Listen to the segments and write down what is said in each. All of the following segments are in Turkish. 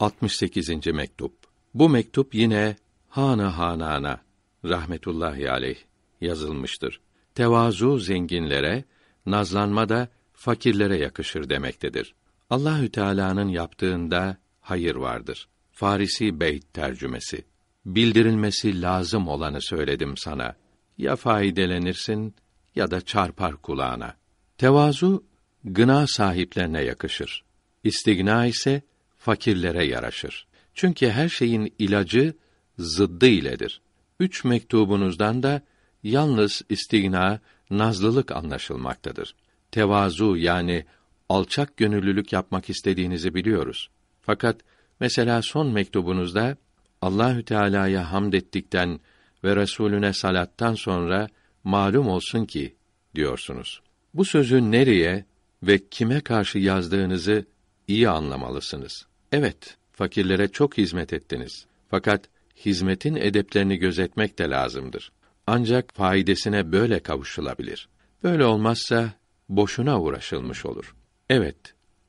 68. mektup. Bu mektup yine Hanı Hanana rahmetullahi aleyh yazılmıştır. Tevazu zenginlere, nazlanma da fakirlere yakışır demektedir. Allahü Teala'nın yaptığında hayır vardır. Farisi Beyt tercümesi. Bildirilmesi lazım olanı söyledim sana. Ya faydelenirsin ya da çarpar kulağına. Tevazu gına sahiplerine yakışır. İstigna ise fakirlere yaraşır. Çünkü her şeyin ilacı zıddı iledir. Üç mektubunuzdan da yalnız istigna, nazlılık anlaşılmaktadır. Tevazu yani alçak gönüllülük yapmak istediğinizi biliyoruz. Fakat mesela son mektubunuzda Allahü Teala'ya hamd ettikten ve Resulüne salattan sonra malum olsun ki diyorsunuz. Bu sözü nereye ve kime karşı yazdığınızı iyi anlamalısınız. Evet, fakirlere çok hizmet ettiniz. Fakat hizmetin edeplerini gözetmek de lazımdır. Ancak faidesine böyle kavuşulabilir. Böyle olmazsa boşuna uğraşılmış olur. Evet,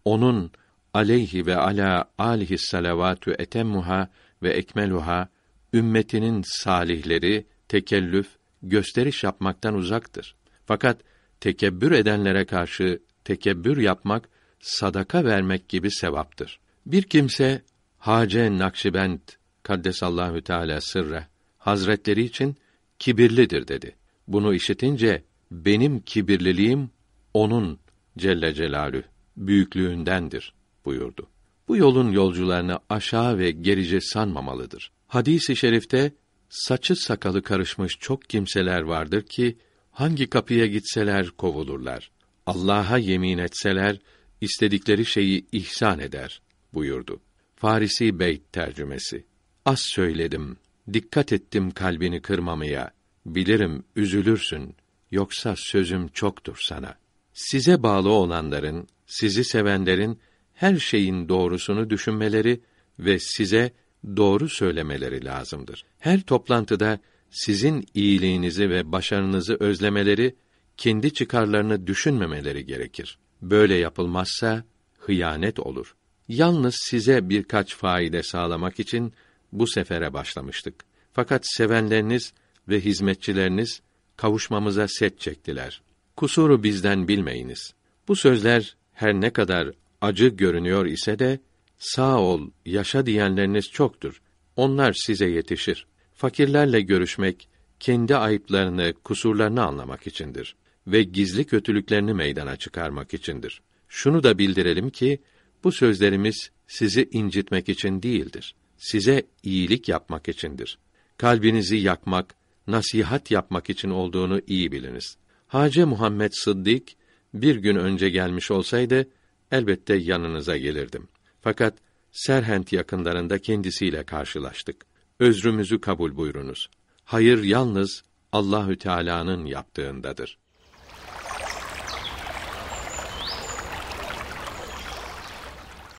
onun aleyhi ve ala alihi salavatü etemmuha ve ekmeluha ümmetinin salihleri tekellüf, gösteriş yapmaktan uzaktır. Fakat tekebbür edenlere karşı tekebbür yapmak sadaka vermek gibi sevaptır. Bir kimse Hace Nakşibend kaddesallahu teala sırra hazretleri için kibirlidir dedi. Bunu işitince benim kibirliliğim onun Celle Celalü büyüklüğündendir buyurdu. Bu yolun yolcularını aşağı ve gerici sanmamalıdır. Hadisi i şerifte saçı sakalı karışmış çok kimseler vardır ki hangi kapıya gitseler kovulurlar. Allah'a yemin etseler istedikleri şeyi ihsan eder buyurdu. Farisi Beyt tercümesi. Az söyledim, dikkat ettim kalbini kırmamaya. Bilirim üzülürsün, yoksa sözüm çoktur sana. Size bağlı olanların, sizi sevenlerin her şeyin doğrusunu düşünmeleri ve size doğru söylemeleri lazımdır. Her toplantıda sizin iyiliğinizi ve başarınızı özlemeleri, kendi çıkarlarını düşünmemeleri gerekir. Böyle yapılmazsa hıyanet olur. Yalnız size birkaç faide sağlamak için bu sefere başlamıştık. Fakat sevenleriniz ve hizmetçileriniz kavuşmamıza set çektiler. Kusuru bizden bilmeyiniz. Bu sözler her ne kadar acı görünüyor ise de sağ ol, yaşa diyenleriniz çoktur. Onlar size yetişir. Fakirlerle görüşmek kendi ayıplarını, kusurlarını anlamak içindir ve gizli kötülüklerini meydana çıkarmak içindir. Şunu da bildirelim ki bu sözlerimiz sizi incitmek için değildir. Size iyilik yapmak içindir. Kalbinizi yakmak, nasihat yapmak için olduğunu iyi biliniz. Hacı Muhammed Sıddık bir gün önce gelmiş olsaydı elbette yanınıza gelirdim. Fakat Serhent yakınlarında kendisiyle karşılaştık. Özrümüzü kabul buyurunuz. Hayır yalnız Allahü Teala'nın yaptığındadır.